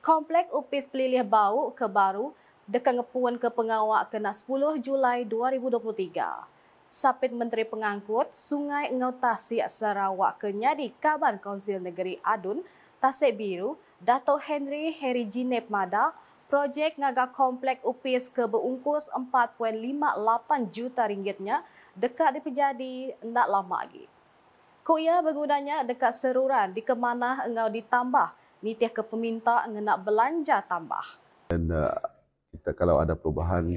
Komplek Upis Pelilih Bau ke Baru dekat ngepuan ke pengawak kena 10 Julai 2023. Sapit Menteri Pengangkut, Sungai Ngau Tasik Sarawak Kenyadi Kaban Konsil Negeri Adun, Tasik Biru, Dato' Henry Heri Jinep Mada, projek ngaga komplek upis ke berungkus 4.58 juta ringgitnya dekat dipejadi tidak lama lagi. Kok ya bergunanya dekat seruran di kemana engau ditambah nitih ke peminta ngena belanja tambah. Dan uh, kita kalau ada perubahan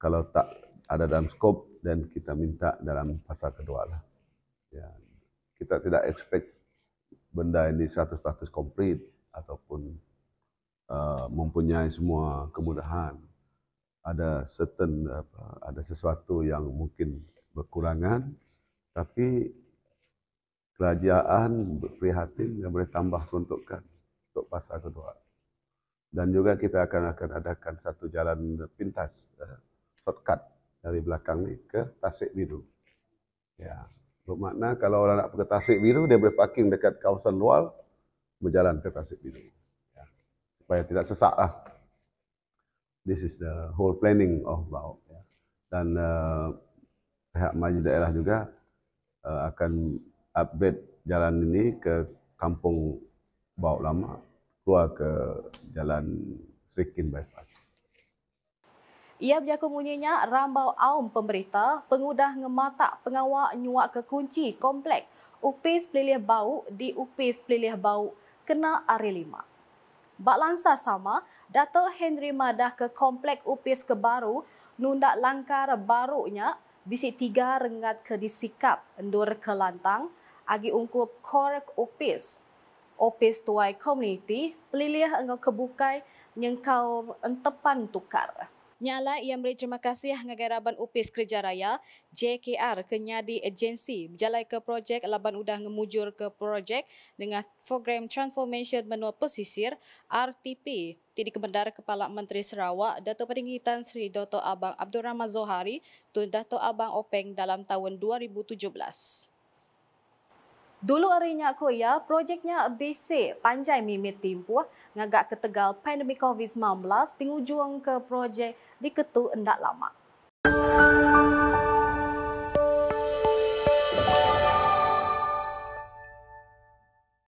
kalau tak ada dalam skop dan kita minta dalam pasal kedua lah. Ya. Kita tidak expect benda ini 100% komplit ataupun uh, mempunyai semua kemudahan. Ada certain apa, ada sesuatu yang mungkin berkurangan tapi kerajaan prihatin yang boleh tambah peruntukan untuk pasar kedua. Dan juga kita akan akan adakan satu jalan pintas, uh, shortcut dari belakang ni ke Tasik Biru. Ya, bermakna kalau orang nak pergi Tasik Biru, dia boleh parking dekat kawasan luar, berjalan ke Tasik Biru. Ya. Supaya tidak sesak lah. This is the whole planning of Bau. Ya. Dan uh, pihak majlis daerah juga uh, akan Update jalan ini ke kampung bau lama keluar ke jalan Srikin bypass. Ia berjaga munyinya rambau aum pemberita pengudah ngematak pengawak nyuak ke kunci komplek upis pelilih bau di upis pelilih bau kena ari lima. Bak lansa sama, Dato' Henry Madah ke komplek upis kebaru baru nundak langkar barunya bisik tiga rengat ke disikap endur ke lantang agi ungkup kork opis opis tuai komuniti pelilih engkau kebukai nyengkau entepan tukar. Nyala ia beri terima kasih dengan Raban Upis Kerja Raya JKR Kenyadi Agensi berjalan ke projek Laban Udah Ngemujur ke projek dengan program Transformation Menua Pesisir RTP Tidik Kebendar Kepala Menteri Sarawak Dato' Peringgi Tan Sri Dato' Abang Abdul Rahman Zohari Tun Dato' Abang Openg dalam tahun 2017. Dulu arinya aku ya, projeknya basic, panjang mimit timpu, ah, ngagak ketegal pandemi COVID-19, tingujuang ke projek diketu endak lama.